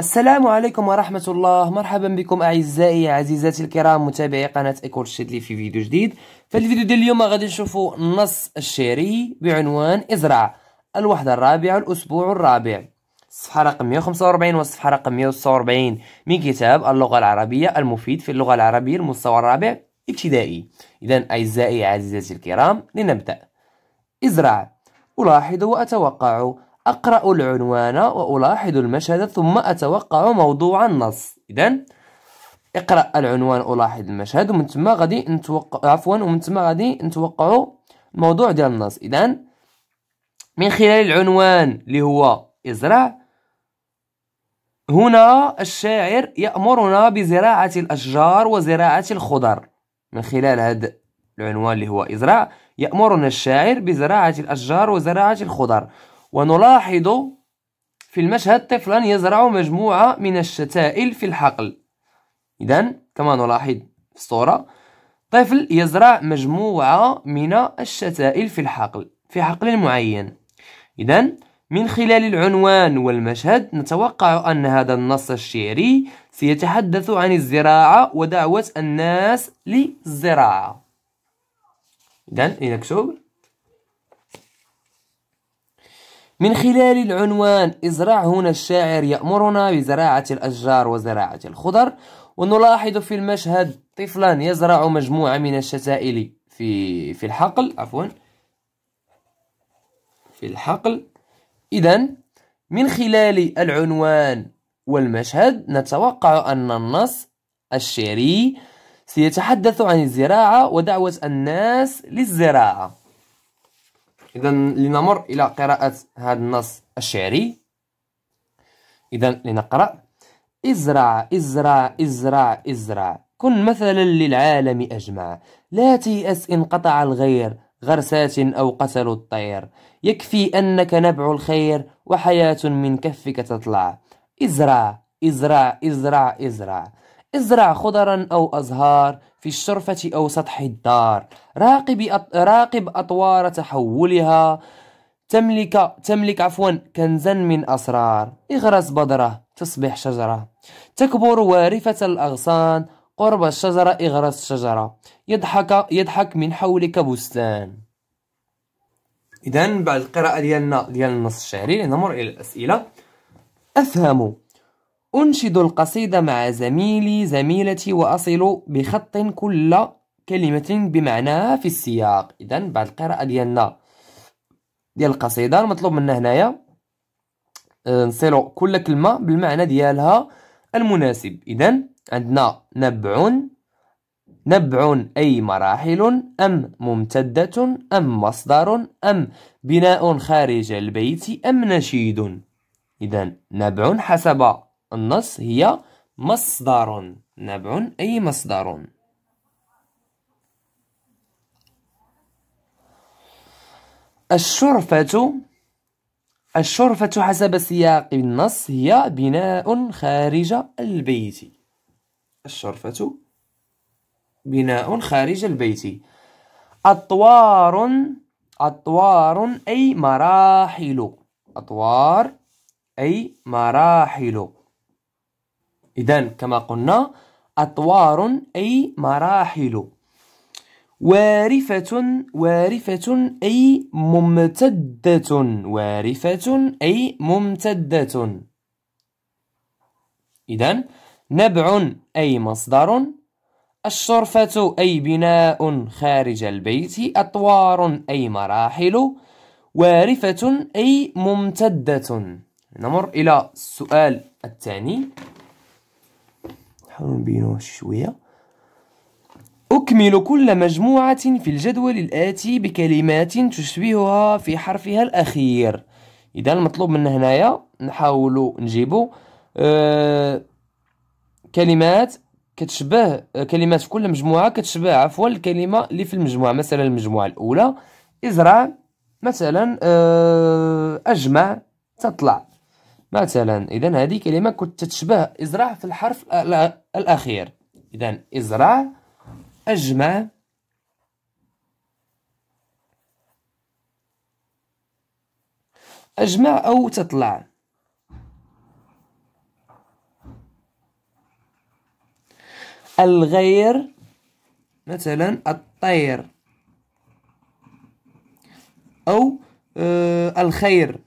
السلام عليكم ورحمة الله مرحبا بكم أعزائي عزيزاتي الكرام متابعي قناة إيكول شيدلي في فيديو جديد في الفيديو ديال اليوم غادي نشوفوا النص الشعري بعنوان إزرع الوحدة الرابعة الأسبوع الرابع الصفحة رقم 145 والصفحة رقم 146 من كتاب اللغة العربية المفيد في اللغة العربية المستوى الرابع ابتدائي إذا أعزائي عزيزاتي الكرام لنبدأ إزرع ألاحظ وأتوقع أقرأ العنوان وألاحظ المشهد ثم أتوقع موضوع النص إذا اقرأ العنوان ألاحظ المشهد ومن تما غادي نتوقع عفوا ومن تما غادي نتوقع الموضوع ديال النص إذا من خلال العنوان اللي هو ازرع هنا الشاعر يأمرنا بزراعة الأشجار وزراعة الخضر من خلال هذا العنوان اللي هو ازرع يأمرنا الشاعر بزراعة الأشجار وزراعة الخضر ونلاحظ في المشهد طفلا يزرع مجموعة من الشتائل في الحقل إذا كما نلاحظ في الصورة طفل يزرع مجموعة من الشتائل في الحقل في حقل معين إذا من خلال العنوان والمشهد نتوقع أن هذا النص الشعري سيتحدث عن الزراعة ودعوة الناس للزراعة إذا نكتب من خلال العنوان ازرع هنا الشاعر يأمرنا بزراعة الأشجار وزراعة الخضر ونلاحظ في المشهد طفلا يزرع مجموعة من الشتائل في في الحقل عفوا في الحقل إذا من خلال العنوان والمشهد نتوقع أن النص الشعري سيتحدث عن الزراعة ودعوة الناس للزراعة إذا لنمر إلى قراءة هذا النص الشعري إذا لنقرأ ازرع ازرع ازرع ازرع كن مثلا للعالم أجمع لا تيأس إن قطع الغير غرسات أو قتل الطير يكفي أنك نبع الخير وحياة من كفك تطلع ازرع ازرع ازرع ازرع, إزرع ازرع خضرا أو أزهار في الشرفة أو سطح الدار راقب, راقب أطوار تحولها تملك تملك عفوا كنزا من أسرار اغرس بذرة تصبح شجرة تكبر وارفة الأغصان قرب الشجرة اغرس شجرة يضحك يضحك من حولك بستان إذا بعد القراءة ديالنا ديال النص الشعري نمر إلى الأسئلة أفهم أنشد القصيدة مع زميلي زميلتي وأصل بخط كل كلمة بمعناها في السياق إذا بعد القراءة ديالنا ديال القصيدة المطلوب منا هنايا آه، نصيرو كل كلمة بالمعنى ديالها المناسب إذا عندنا نبع نبع أي مراحل أم ممتدة أم مصدر أم بناء خارج البيت أم نشيد إذا نبع حسب النص هي مصدر نبع أي مصدر الشرفة الشرفة حسب سياق النص هي بناء خارج البيت الشرفة بناء خارج البيت أطوار أطوار أي مراحل أطوار أي مراحل إذا كما قلنا أطوار أي مراحل وارفة وارفة أي ممتدة وارفة أي ممتدة إذا نبع أي مصدر الشرفة أي بناء خارج البيت أطوار أي مراحل وارفة أي ممتدة نمر إلى السؤال الثاني نحاولوا نبينوه شويه أكمل كل مجموعة في الجدول الآتي بكلمات تشبهها في حرفها الأخير إذا المطلوب منا هنايا نحاولوا نجيبو أه كلمات كتشبه آه، كلمات في كل مجموعة كتشبه عفوا الكلمة اللي في المجموعة مثلا المجموعة الأولى ازرع مثلا آه، أجمع تطلع مثلا إذا هذه كلمة كنت تتشبه ازرع في الحرف الأخير إذا ازرع أجمع أجمع أو تطلع الغير مثلا الطير أو آه، الخير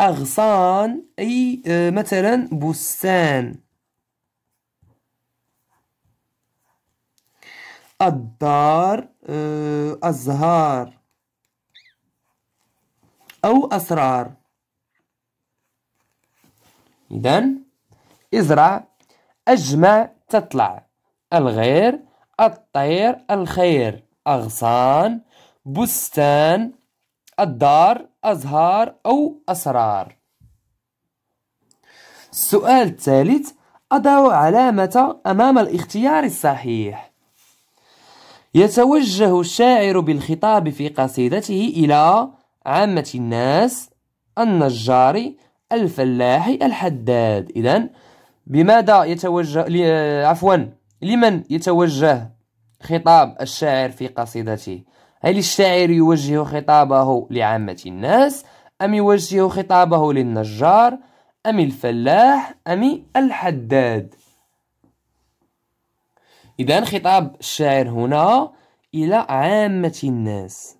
أغصان أي آه، مثلا بستان الدار أزهار آه، أو أسرار إذا ازرع أجمع تطلع الغير الطير الخير أغصان بستان الدار أزهار أو أسرار السؤال الثالث أضع علامة أمام الاختيار الصحيح يتوجه الشاعر بالخطاب في قصيدته إلى عامة الناس النجار الفلاح الحداد إذا بماذا يتوجه عفوا لمن يتوجه خطاب الشاعر في قصيدته هل الشاعر يوجه خطابه لعامة الناس أم يوجه خطابه للنجار أم الفلاح أم الحداد إذا خطاب الشاعر هنا إلى عامة الناس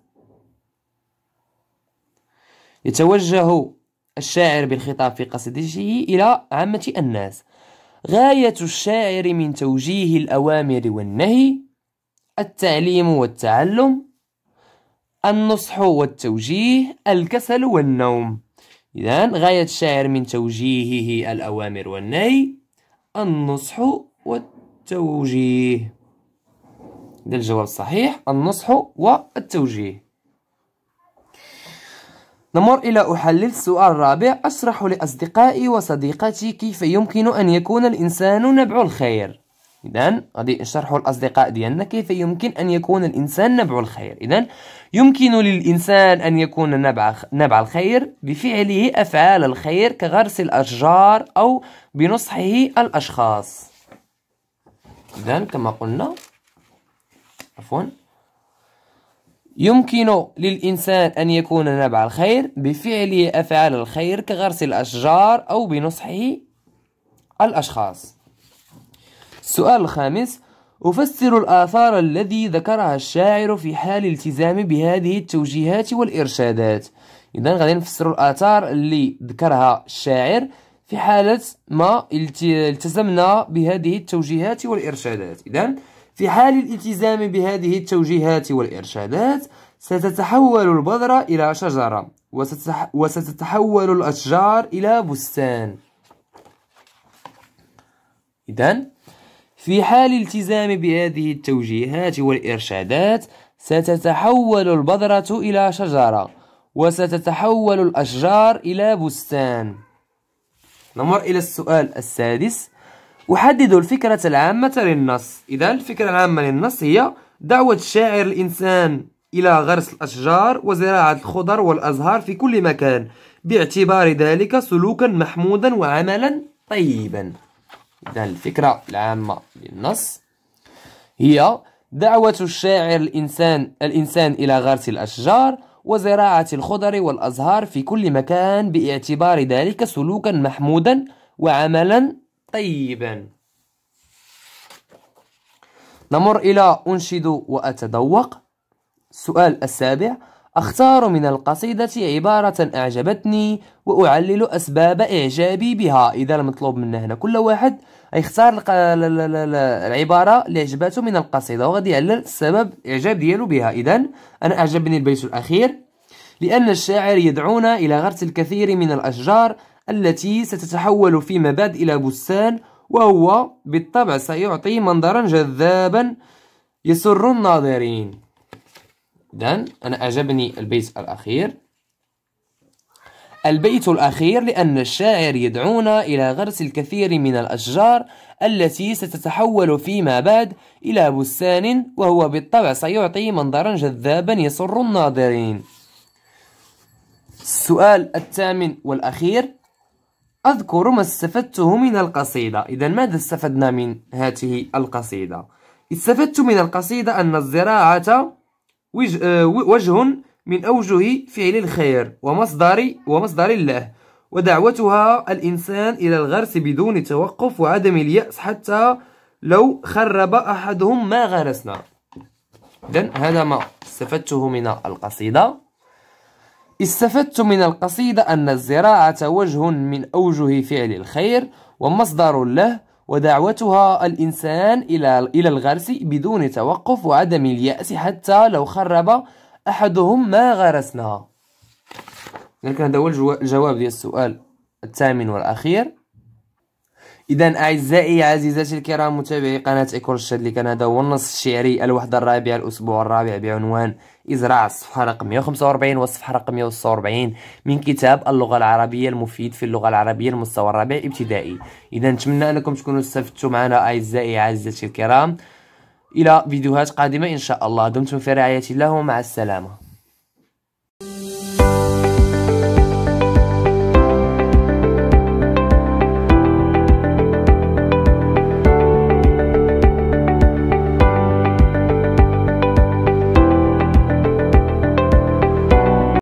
يتوجه الشاعر بالخطاب في قصيدته إلى عامة الناس غاية الشاعر من توجيه الأوامر والنهي التعليم والتعلم النصح والتوجيه الكسل والنوم إذا غاية الشاعر من توجيهه الأوامر والنهي النصح والتوجيه إذا الجواب الصحيح النصح والتوجيه نمر إلى أحلل السؤال الرابع أشرح لأصدقائي وصديقتي كيف يمكن أن يكون الإنسان نبع الخير إذا غادي نشرحوا الأصدقاء ديالنا كيف يمكن أن يكون الإنسان نبع الخير إذا يمكن للإنسان أن يكون نبع نبع الخير بفعله أفعال الخير كغرس الأشجار أو بنصحه الأشخاص إذا كما قلنا عفوا يمكن للإنسان أن يكون نبع الخير بفعله أفعال الخير كغرس الأشجار أو بنصحه الأشخاص السؤال الخامس أفسر الآثار الذي ذكرها الشاعر في حال التزام بهذه التوجيهات والإرشادات إذا غادي نفسر الآثار اللي ذكرها الشاعر في حالة ما التزمنا بهذه التوجيهات والإرشادات إذا في حال الالتزام بهذه التوجيهات والإرشادات ستتحول البذرة إلى شجرة وستتحول الأشجار إلى بستان إذا في حال التزام بهذه التوجيهات والإرشادات ستتحول البذرة إلى شجرة وستتحول الأشجار إلى بستان نمر إلى السؤال السادس أحدد الفكرة العامة للنص إذا الفكرة العامة للنص هي دعوة شاعر الإنسان إلى غرس الأشجار وزراعة الخضر والأزهار في كل مكان باعتبار ذلك سلوكا محمودا وعملا طيبا إذا الفكرة العامة للنص هي دعوة الشاعر الإنسان الإنسان إلى غرس الأشجار وزراعة الخضر والأزهار في كل مكان باعتبار ذلك سلوكا محمودا وعملا طيبا نمر إلى أنشد وأتذوق السؤال السابع أختار من القصيدة عبارة أعجبتني وأعلل أسباب إعجابي بها إذا المطلوب منا هنا كل واحد يختار العبارة اللي عجبته من القصيدة وغادي يعلل سبب إعجاب ديالو بها إذا أنا أعجبني البيت الأخير لأن الشاعر يدعونا إلى غرس الكثير من الأشجار التي ستتحول فيما بعد إلى بستان وهو بالطبع سيعطي منظرا جذابا يسر الناظرين دان أنا أعجبني البيت الأخير البيت الأخير لأن الشاعر يدعونا إلى غرس الكثير من الأشجار التي ستتحول فيما بعد إلى بستان وهو بالطبع سيعطي منظرا جذابا يسر الناظرين السؤال الثامن والأخير أذكر ما استفدته من القصيدة إذا ماذا استفدنا من هذه القصيدة؟ استفدت من القصيدة أن الزراعة آه، وجه من أوجه فعل الخير ومصدر ومصدر الله ودعوتها الإنسان إلى الغرس بدون توقف وعدم اليأس حتى لو خرب أحدهم ما غرسنا إذن هذا ما استفدته من القصيدة استفدت من القصيدة أن الزراعة وجه من أوجه فعل الخير ومصدر له ودعوتها الإنسان إلى إلى الغرس بدون توقف وعدم اليأس حتى لو خرب أحدهم ما غرسنا لكن هذا هو الجواب ديال السؤال الثامن والأخير إذا أعزائي عزيزاتي الكرام متابعي قناة إيكول الشاد كان هذا هو النص الشعري الوحدة الرابعة الأسبوع الرابع بعنوان إزراع الصفحة رقم 145 والصفحة رقم 146 من كتاب اللغة العربية المفيد في اللغة العربية المستوى الرابع ابتدائي إذا نتمنى أنكم تكونوا استفدتوا معنا أعزائي عزتي الكرام إلى فيديوهات قادمة إن شاء الله دمتم في رعاية الله ومع السلامة